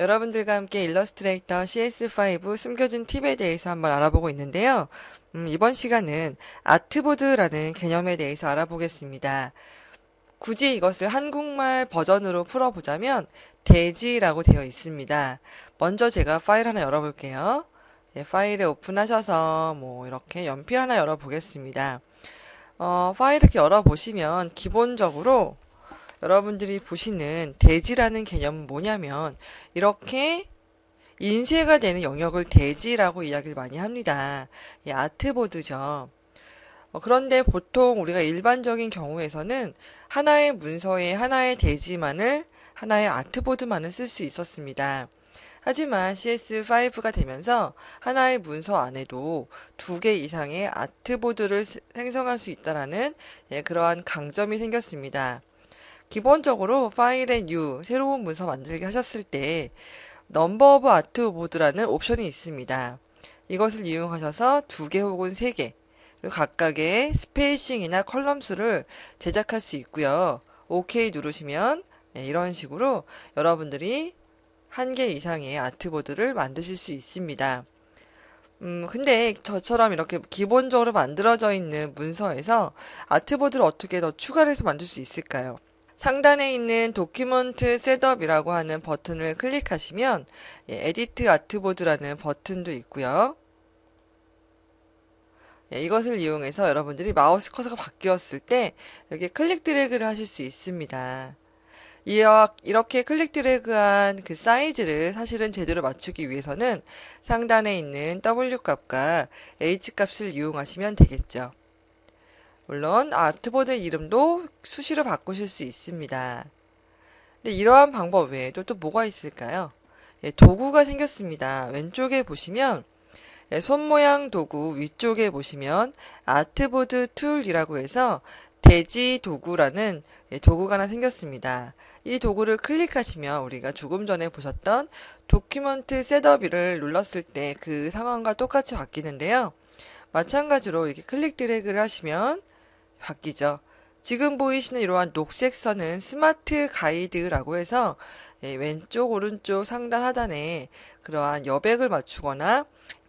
여러분들과 함께 일러스트레이터 CS5 숨겨진 팁에 대해서 한번 알아보고 있는데요. 음, 이번 시간은 아트보드라는 개념에 대해서 알아보겠습니다. 굳이 이것을 한국말 버전으로 풀어보자면 대지라고 되어 있습니다. 먼저 제가 파일 하나 열어볼게요. 예, 파일을 오픈하셔서 뭐 이렇게 연필 하나 열어보겠습니다. 어, 파일 이렇게 열어보시면 기본적으로 여러분들이 보시는 대지라는 개념은 뭐냐면 이렇게 인쇄가 되는 영역을 대지라고 이야기를 많이 합니다. 아트보드죠. 어, 그런데 보통 우리가 일반적인 경우에서는 하나의 문서에 하나의 대지만을 하나의 아트보드만을 쓸 수 있었습니다. 하지만 CS5가 되면서 하나의 문서 안에도 두 개 이상의 아트보드를 생성할 수 있다라는 예, 그러한 강점이 생겼습니다. 기본적으로 파일 앤 U 새로운 문서 만들기 하셨을 때 넘버 오브 아트 보드라는 옵션이 있습니다. 이것을 이용하셔서 두 개 혹은 세 개, 그리고 각각의 스페이싱이나 컬럼 수를 제작할 수 있고요. OK 누르시면 예, 이런 식으로 여러분들이 한 개 이상의 아트보드를 만드실 수 있습니다. 음, 근데 저처럼 이렇게 기본적으로 만들어져 있는 문서에서 아트보드를 어떻게 더 추가를 해서 만들 수 있을까요? 상단에 있는 도큐먼트 셋업이라고 하는 버튼을 클릭하시면 예, 에디트 아트보드라는 버튼도 있고요. 예, 이것을 이용해서 여러분들이 마우스 커서가 바뀌었을 때 여기 클릭 드래그를 하실 수 있습니다. 이와 이렇게 클릭 드래그한 그 사이즈를 사실은 제대로 맞추기 위해서는 상단에 있는 W 값과 H 값을 이용하시면 되겠죠. 물론 아트보드 이름도 수시로 바꾸실 수 있습니다. 근데 이러한 방법 외에도 또 뭐가 있을까요? 예, 도구가 생겼습니다. 왼쪽에 보시면 예, 손 모양 도구 위쪽에 보시면 아트보드 툴이라고 해서 대지 도구라는 예, 도구가 하나 생겼습니다. 이 도구를 클릭하시면 우리가 조금 전에 보셨던 도큐먼트 셋업이를 눌렀을 때 그 상황과 똑같이 바뀌는데요. 마찬가지로 이렇게 클릭 드래그를 하시면 바뀌죠. 지금 보이시는 이러한 녹색 선은 스마트 가이드라고 해서 예, 왼쪽 오른쪽 상단 하단에 그러한 여백을 맞추거나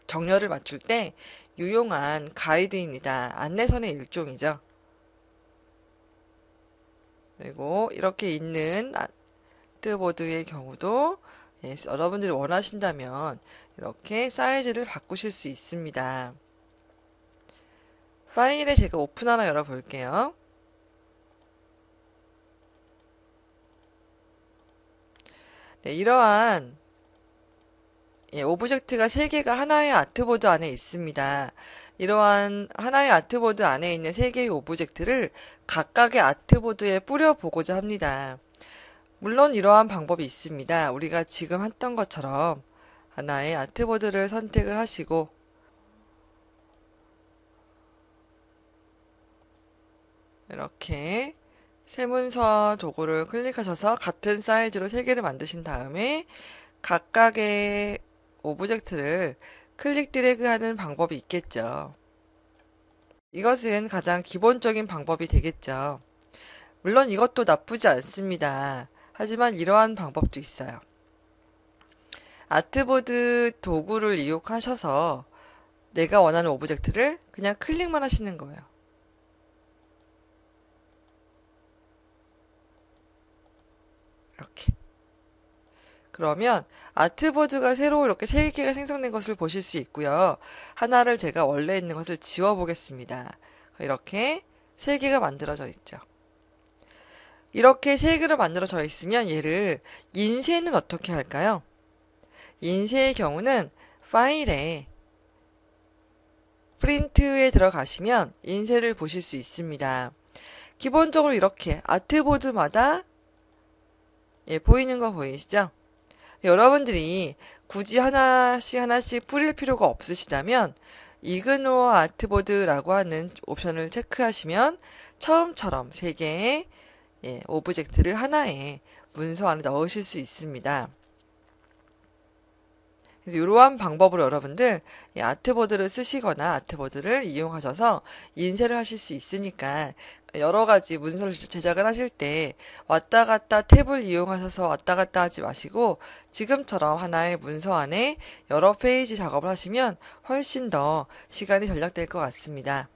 정렬을 맞출 때 유용한 가이드입니다. 안내선의 일종이죠. 그리고 이렇게 있는 아트보드의 경우도 예, 여러분들이 원하신다면 이렇게 사이즈를 바꾸실 수 있습니다. 파일에 제가 오픈 하나 열어볼게요. 네, 이러한 예, 오브젝트가 3개가 하나의 아트보드 안에 있습니다. 이러한 하나의 아트보드 안에 있는 3개의 오브젝트를 각각의 아트보드에 뿌려보고자 합니다. 물론 이러한 방법이 있습니다. 우리가 지금 했던 것처럼 하나의 아트보드를 선택을 하시고 이렇게 세문서 도구를 클릭하셔서 같은 사이즈로 3개를 만드신 다음에 각각의 오브젝트를 클릭 드래그 하는 방법이 있겠죠. 이것은 가장 기본적인 방법이 되겠죠. 물론 이것도 나쁘지 않습니다. 하지만 이러한 방법도 있어요. 아트보드 도구를 이용하셔서 내가 원하는 오브젝트를 그냥 클릭만 하시는 거예요. 그러면 아트보드가 새로 이렇게 세 개가 생성된 것을 보실 수 있고요. 하나를 제가 원래 있는 것을 지워 보겠습니다. 이렇게 세 개가 만들어져 있죠. 이렇게 세 개로 만들어져 있으면 얘를 인쇄는 어떻게 할까요? 인쇄의 경우는 파일에 프린트에 들어가시면 인쇄를 보실 수 있습니다. 기본적으로 이렇게 아트보드마다 예, 보이는 거 보이시죠? 여러분들이 굳이 하나씩 하나씩 뿌릴 필요가 없으시다면 이그노어 아트보드라고 하는 옵션을 체크하시면 처음처럼 3개의 예, 오브젝트를 하나의 문서 안에 넣으실 수 있습니다. 이러한 방법으로 여러분들 아트보드를 쓰시거나 아트보드를 이용하셔서 인쇄를 하실 수 있으니까 여러 가지 문서를 제작을 하실 때 왔다 갔다 탭을 이용하셔서 왔다 갔다 하지 마시고 지금처럼 하나의 문서 안에 여러 페이지 작업을 하시면 훨씬 더 시간이 절약될 것 같습니다.